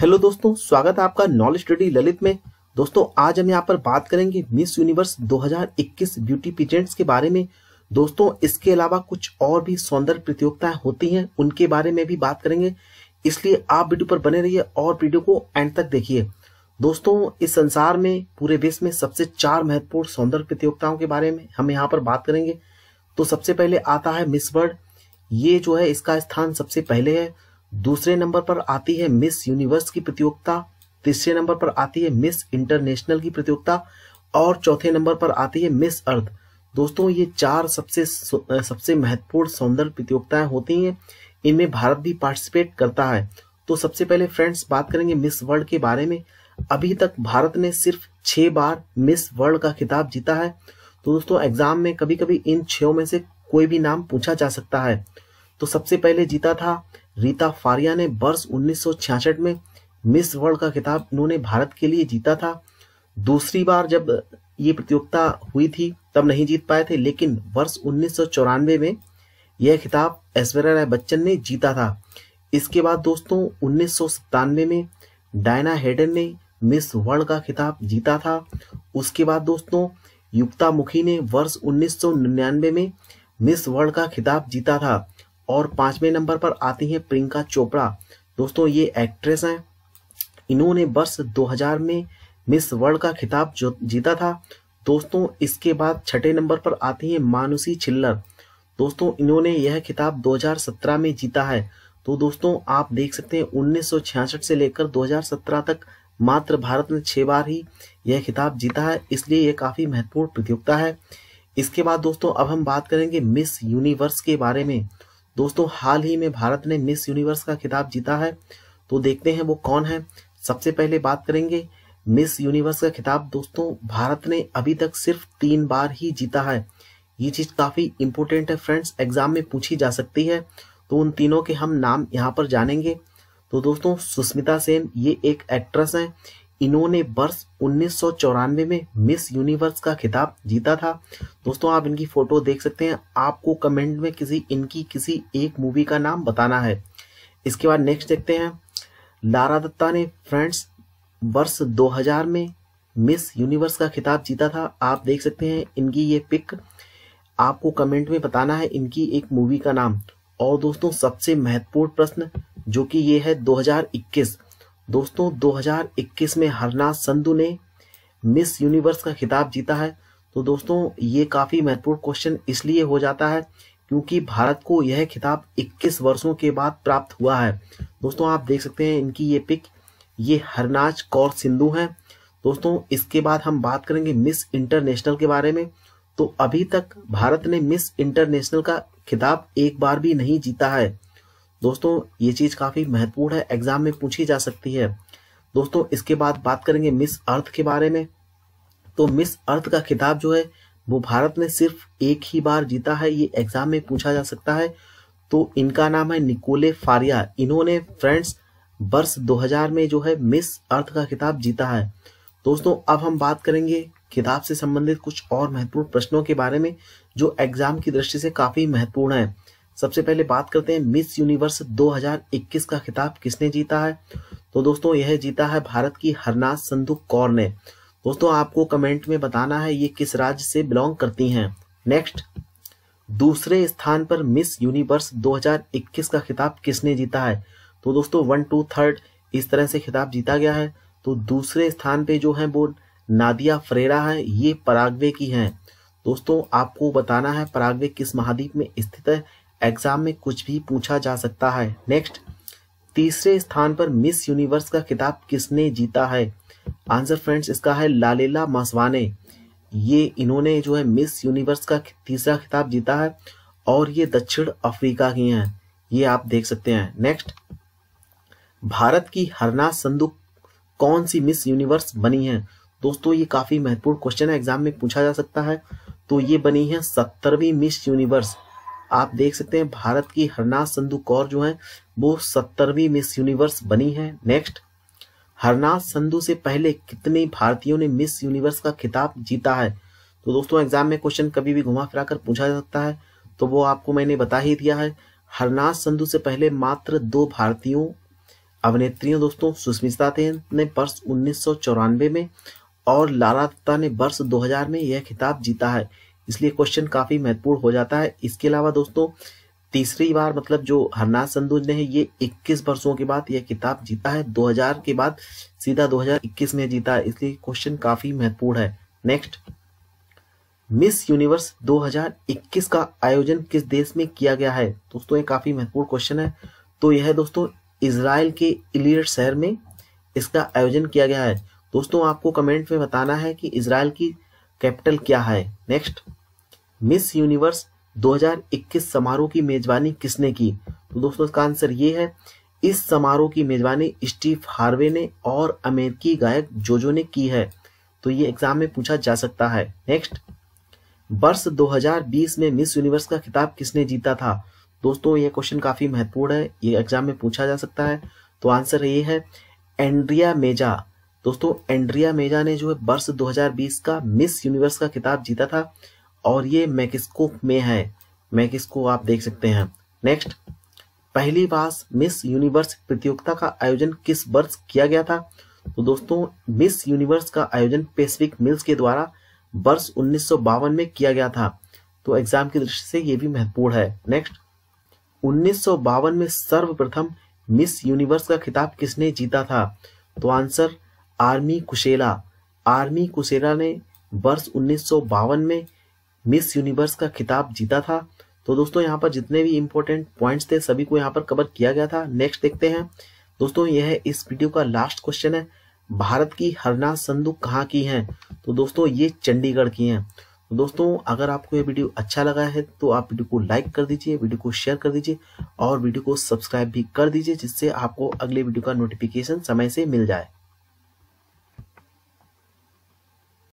hello दोस्तों स्वागत है आपका नॉलेज स्टडी ललित में दोस्तों आज हम यहाँ पर बात करेंगे मिस यूनिवर्स 2021 ब्यूटी पेजेंट्स के बारे में दोस्तों इसके अलावा कुछ और भी सौंदर्य प्रतियोगिताएं होती हैं उनके बारे में भी बात करेंगे इसलिए आप वीडियो पर बने रहिए और वीडियो को एंड तक देखिए दोस्तों इस संसार में पूरे देश में सबसे चार महत्वपूर्ण सौंदर्य प्रतियोगिताओं के बारे में हम यहाँ पर बात करेंगे तो सबसे पहले आता है मिस वर्ल्ड ये जो है इसका स्थान सबसे पहले है दूसरे नंबर पर आती है मिस यूनिवर्स की प्रतियोगिता तीसरे नंबर पर आती है मिस इंटरनेशनल की प्रतियोगिता और चौथे नंबर पर आती है मिस अर्थ दोस्तों ये चार सबसे सबसे महत्वपूर्ण सौंदर्य प्रतियोगिताएं होती हैं इनमें भारत भी पार्टिसिपेट करता है तो सबसे पहले फ्रेंड्स बात करेंगे मिस वर्ल्ड के बारे में अभी तक भारत ने सिर्फ छह बार मिस वर्ल्ड का खिताब जीता है तो दोस्तों एग्जाम में कभी कभी इन छो में से कोई भी नाम पूछा जा सकता है तो सबसे पहले जीता था रीता फारिया ने वर्ष उन्नीस में मिस वर्ल्ड का खिताब उन्होंने भारत के लिए जीता था दूसरी बार जब ये प्रतियोगिता हुई थी तब नहीं जीत पाए थे लेकिन वर्ष उन्नीस में यह खिताब ऐश्वर्या राय बच्चन ने जीता था इसके बाद दोस्तों उन्नीस में डायना हेडन ने मिस वर्ल्ड का खिताब जीता था उसके बाद दोस्तों युक्ता मुखी ने वर्ष उन्नीस में मिस वर्ल्ड का खिताब जीता था और पांचवें नंबर पर आती हैं प्रियंका चोपड़ा दोस्तों ये एक्ट्रेस हैं इन्होंने वर्ष 2000 में मिस वर्ल्ड का खिताब जीता था दोस्तों इसके बाद छठे नंबर पर आती हैं मानुषी छिल्लर दोस्तों इन्होंने यह खिताब 2017 में जीता है तो दोस्तों आप देख सकते हैं 1966 से लेकर 2017 तक मात्र भारत ने छः बार ही यह खिताब जीता है इसलिए यह काफ़ी महत्वपूर्ण प्रतियोगिता है इसके बाद दोस्तों अब हम बात करेंगे मिस यूनिवर्स के बारे में दोस्तों हाल ही में भारत ने मिस यूनिवर्स का खिताब जीता है तो देखते हैं वो कौन है सबसे पहले बात करेंगे मिस यूनिवर्स का खिताब दोस्तों भारत ने अभी तक सिर्फ तीन बार ही जीता है ये चीज काफी इंपोर्टेंट है फ्रेंड्स एग्जाम में पूछी जा सकती है तो उन तीनों के हम नाम यहाँ पर जानेंगे तो दोस्तों सुष्मिता सेन ये एक एक्ट्रेस हैं इन्होंने वर्ष उन्नीस में मिस यूनिवर्स का खिताब जीता था दोस्तों आप इनकी फोटो देख सकते हैं आपको कमेंट में किसी इनकी किसी एक मूवी का नाम बताना है इसके बाद नेक्स्ट देखते हैं लारा दत्ता ने फ्रेंड्स वर्ष 2000 में मिस यूनिवर्स का खिताब जीता था आप देख सकते हैं इनकी ये पिक आपको कमेंट में बताना है इनकी एक मूवी का नाम और दोस्तों सबसे महत्वपूर्ण प्रश्न जो कि ये है 2021 दोस्तों 2021 में हरना संधू ने मिस यूनिवर्स का खिताब जीता है तो दोस्तों ये काफ़ी महत्वपूर्ण क्वेश्चन इसलिए हो जाता है क्योंकि भारत को यह खिताब 21 वर्षों के बाद प्राप्त हुआ है दोस्तों आप देख सकते हैं इनकी ये पिक ये हरनाज कौर सिंधु हैं दोस्तों इसके बाद हम बात करेंगे मिस इंटरनेशनल के बारे में तो अभी तक भारत ने मिस इंटरनेशनल का खिताब एक बार भी नहीं जीता है दोस्तों ये चीज काफी महत्वपूर्ण है एग्जाम में पूछी जा सकती है दोस्तों इसके बाद बात करेंगे मिस अर्थ के बारे में तो मिस अर्थ का खिताब जो है वो भारत ने सिर्फ एक ही बार जीता है ये एग्जाम में पूछा जा सकता है तो इनका नाम है निकोले फारिया इन्होंने फ्रेंड्स वर्ष 2000 में जो है मिस अर्थ का खिताब जीता है दोस्तों अब हम बात करेंगे खिताब से संबंधित कुछ और महत्वपूर्ण प्रश्नों के बारे में जो एग्जाम की दृष्टि से काफी महत्वपूर्ण है सबसे पहले बात करते हैं मिस यूनिवर्स 2021 का खिताब किसने जीता है तो दोस्तों यह जीता है भारत की हरनाज संधु कौर ने दोस्तों आपको कमेंट में बताना है ये किस राज्य से बिलोंग करती हैं नेक्स्ट दूसरे स्थान पर मिस यूनिवर्स 2021 का खिताब किसने जीता है तो दोस्तों वन टू थर्ड इस तरह से खिताब जीता गया है तो दूसरे स्थान पे जो है वो नादिया फ्रेरा है ये पराग्वे की है दोस्तों आपको बताना है पराग्वे किस महाद्वीप में स्थित है एग्जाम में कुछ भी पूछा जा सकता है नेक्स्ट तीसरे स्थान पर मिस यूनिवर्स का खिताब किसने जीता है आंसर फ्रेंड्स इसका है लालेला मासवाने ये इन्होंने जो है मिस यूनिवर्स का तीसरा खिताब जीता है और ये दक्षिण अफ्रीका की हैं ये आप देख सकते हैं नेक्स्ट भारत की हरना संधु कौन सी मिस यूनिवर्स बनी है दोस्तों ये काफी महत्वपूर्ण क्वेश्चन है एग्जाम में पूछा जा सकता है तो ये बनी है सत्तरवीं मिस यूनिवर्स आप देख सकते हैं भारत की हरनाथ संधु कौर जो है वो सत्तरवीं मिस यूनिवर्स बनी है नेक्स्ट हरनाथ संधु से पहले कितने भारतीयों ने मिस यूनिवर्स का खिताब जीता है तो दोस्तों एग्जाम में क्वेश्चन कभी भी घुमा फिरा कर पूछा जा सकता है तो वो आपको मैंने बता ही दिया है हरनाथ संधु से पहले मात्र दो भारतीयों अभिनेत्रियों दोस्तों सुष्मिता सेन ने वर्ष उन्नीस में और लारा दत्ता ने वर्ष 2000 में यह खिताब जीता है इसलिए क्वेश्चन काफी महत्वपूर्ण हो जाता है इसके अलावा दोस्तों तीसरी बार मतलब जो हरनाथ संधू ने ये 21 वर्षों के बाद यह किताब जीता है 2000 के बाद सीधा 2021 में जीता है इसलिए क्वेश्चन काफी महत्वपूर्ण है नेक्स्ट मिस यूनिवर्स 2021 का आयोजन किस देश में किया गया है दोस्तों ये काफी महत्वपूर्ण क्वेश्चन है तो यह दोस्तों इसराइल के इलियट शहर में इसका आयोजन किया गया है दोस्तों आपको कमेंट में बताना है कि इसराइल की कैपिटल क्या है नेक्स्ट मिस यूनिवर्स 2021 समारोह की मेजबानी किसने की तो दोस्तों इसका आंसर ये है इस समारोह की मेजबानी स्टीव हार्वे ने और अमेरिकी गायक जोजो ने की है तो ये एग्जाम में पूछा जा सकता है नेक्स्ट वर्ष 2020 में मिस यूनिवर्स का खिताब किसने जीता था दोस्तों ये क्वेश्चन काफी महत्वपूर्ण है ये एग्जाम में पूछा जा सकता है तो आंसर ये है एंड्रिया मेजा दोस्तों एंड्रिया मेजा ने जो है वर्ष 2020 का मिस यूनिवर्स का खिताब जीता था और ये मैकिस्कोप में है मैकिस्को आप देख सकते हैं नेक्स्ट पहली बार मिस यूनिवर्स प्रतियोगिता का आयोजन किस वर्ष किया गया था तो दोस्तों मिस यूनिवर्स का आयोजन पेसिफिक मिल्स के द्वारा वर्ष उन्नीस में किया गया था तो एग्जाम की दृष्टि से यह भी महत्वपूर्ण है नेक्स्ट उन्नीस में सर्वप्रथम मिस यूनिवर्स का खिताब किसने जीता था तो आंसर आर्मी कुशेला आर्मी कुशेला ने वर्ष उन्नीस में मिस यूनिवर्स का खिताब जीता था तो दोस्तों यहाँ पर जितने भी इंपॉर्टेंट पॉइंट्स थे सभी को यहाँ पर कवर किया गया था नेक्स्ट देखते हैं दोस्तों यह है इस वीडियो का लास्ट क्वेश्चन है भारत की हरना संधु कहाँ की है तो दोस्तों ये चंडीगढ़ की है तो दोस्तों अगर आपको ये वीडियो अच्छा लगा है तो आप वीडियो को लाइक कर दीजिए वीडियो को शेयर कर दीजिए और वीडियो को सब्सक्राइब भी कर दीजिए जिससे आपको अगले वीडियो का नोटिफिकेशन समय से मिल जाए